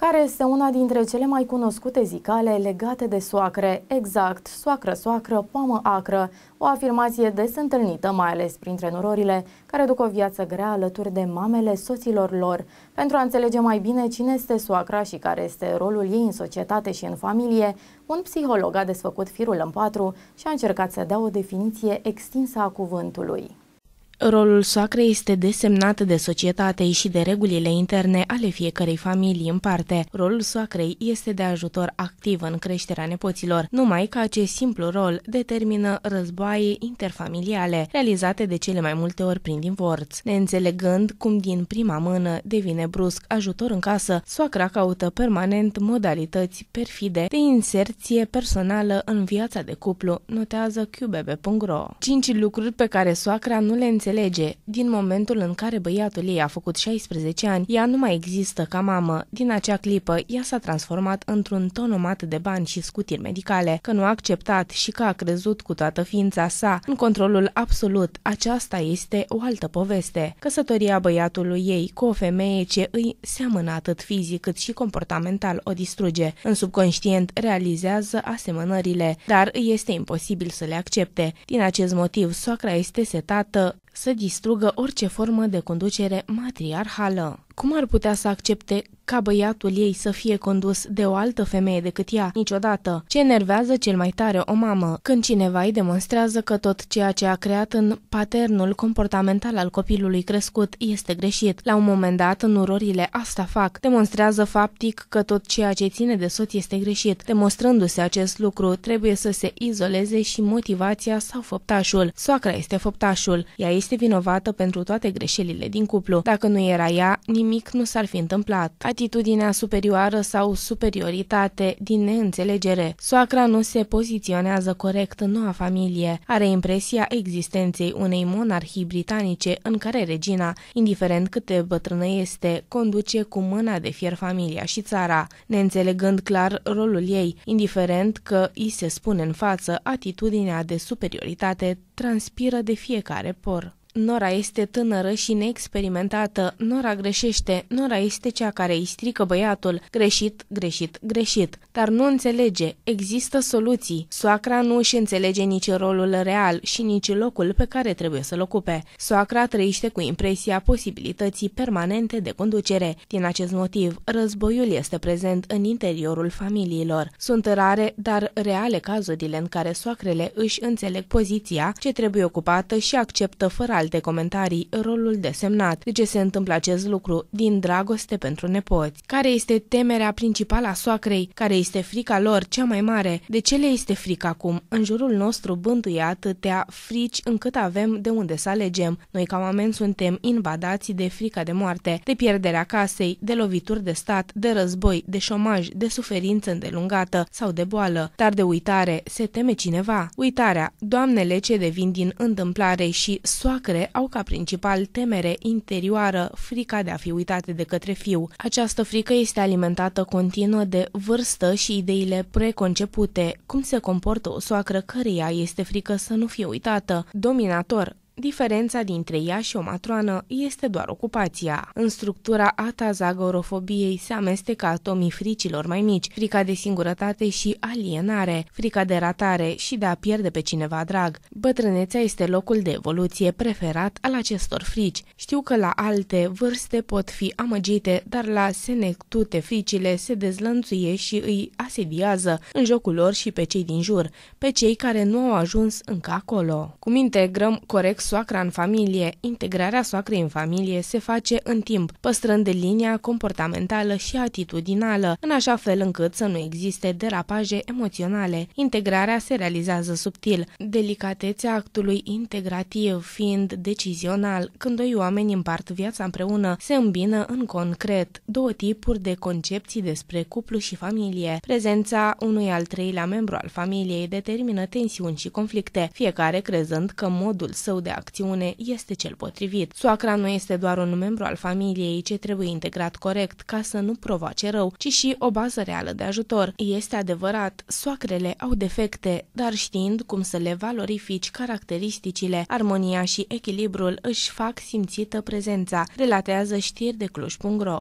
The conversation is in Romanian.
care este una dintre cele mai cunoscute zicale legate de soacre, exact, soacră-soacră, poamă-acră, o afirmație des întâlnită, mai ales printre nororile, care duc o viață grea alături de mamele soților lor. Pentru a înțelege mai bine cine este soacra și care este rolul ei în societate și în familie, un psiholog a desfăcut firul în patru și a încercat să dea o definiție extinsă a cuvântului. Rolul soacrei este desemnat de societate și de regulile interne ale fiecărei familii în parte. Rolul soacrei este de ajutor activ în creșterea nepoților, numai că acest simplu rol determină războaie interfamiliale, realizate de cele mai multe ori prin divorț. Neînțelegând cum din prima mână devine brusc ajutor în casă, soacra caută permanent modalități perfide de inserție personală în viața de cuplu, notează qbb.ro. 5 lucruri pe care soacra nu le înțelege înțelege. Din momentul în care băiatul ei a făcut 16 ani, ea nu mai există ca mamă. Din acea clipă, ea s-a transformat într-un tonomat de bani și scutiri medicale, că nu a acceptat și că a crezut cu toată ființa sa în controlul absolut. Aceasta este o altă poveste. Căsătoria băiatului ei cu o femeie ce îi seamănă atât fizic cât și comportamental o distruge. În subconștient realizează asemănările, dar îi este imposibil să le accepte. Din acest motiv, soacra este setată să distrugă orice formă de conducere matriarhală. Cum ar putea să accepte ca băiatul ei să fie condus de o altă femeie decât ea, niciodată. Ce enervează cel mai tare o mamă, când cineva îi demonstrează că tot ceea ce a creat în paternul comportamental al copilului crescut este greșit. La un moment dat, în urorile asta fac, demonstrează faptic că tot ceea ce ține de soț este greșit. Demonstrându-se acest lucru, trebuie să se izoleze și motivația sau făptașul. Soacra este făptașul. Ea este vinovată pentru toate greșelile din cuplu. Dacă nu era ea, nimic nu s-ar fi întâmplat atitudinea superioară sau superioritate din neînțelegere. Soacra nu se poziționează corect în noua familie, are impresia existenței unei monarhii britanice în care regina, indiferent cât de bătrână este, conduce cu mâna de fier familia și țara, neînțelegând clar rolul ei, indiferent că îi se spune în față atitudinea de superioritate transpiră de fiecare por. Nora este tânără și neexperimentată. Nora greșește. Nora este cea care îi strică băiatul. Greșit, greșit, greșit. Dar nu înțelege. Există soluții. Soacra nu își înțelege nici rolul real și nici locul pe care trebuie să-l ocupe. Soacra trăiește cu impresia posibilității permanente de conducere. Din acest motiv, războiul este prezent în interiorul familiilor. Sunt rare, dar reale cazurile în care soacrele își înțeleg poziția ce trebuie ocupată și acceptă fără alte comentarii rolul desemnat. De ce se întâmplă acest lucru? Din dragoste pentru nepoți. Care este temerea principală a soacrei? Care este frica lor cea mai mare? De ce le este frică acum? În jurul nostru bântuie atâtea frici încât avem de unde să alegem. Noi ca oameni suntem invadați de frica de moarte, de pierderea casei, de lovituri de stat, de război, de șomaj, de suferință îndelungată sau de boală. Dar de uitare se teme cineva. Uitarea, doamnele ce devin din întâmplare și soacre sacre au ca principal temere interioară, frica de a fi uitate de către fiu. Această frică este alimentată continuă de vârstă și ideile preconcepute, cum se comportă o soacră căreia este frică să nu fie uitată, dominator, Diferența dintre ea și o matroană este doar ocupația. În structura atazagorofobiei se amestecă atomii fricilor mai mici, frica de singurătate și alienare, frica de ratare și de a pierde pe cineva drag. Bătrânețea este locul de evoluție preferat al acestor frici. Știu că la alte vârste pot fi amăgite, dar la senectute fricile se dezlănțuie și îi asediază în jocul lor și pe cei din jur, pe cei care nu au ajuns încă acolo. Cum integrăm corect soacra în familie. Integrarea soacrei în familie se face în timp, păstrând linia comportamentală și atitudinală, în așa fel încât să nu existe derapaje emoționale. Integrarea se realizează subtil, delicatețea actului integrativ fiind decizional, când doi oameni împart viața împreună, se îmbină în concret două tipuri de concepții despre cuplu și familie. Prezența unui al treilea membru al familiei determină tensiuni și conflicte, fiecare crezând că modul său de a acțiune este cel potrivit. Soacra nu este doar un membru al familiei ce trebuie integrat corect ca să nu provoace rău, ci și o bază reală de ajutor. Este adevărat, soacrele au defecte, dar știind cum să le valorifici caracteristicile, armonia și echilibrul își fac simțită prezența, relatează știri de Cluj.ro.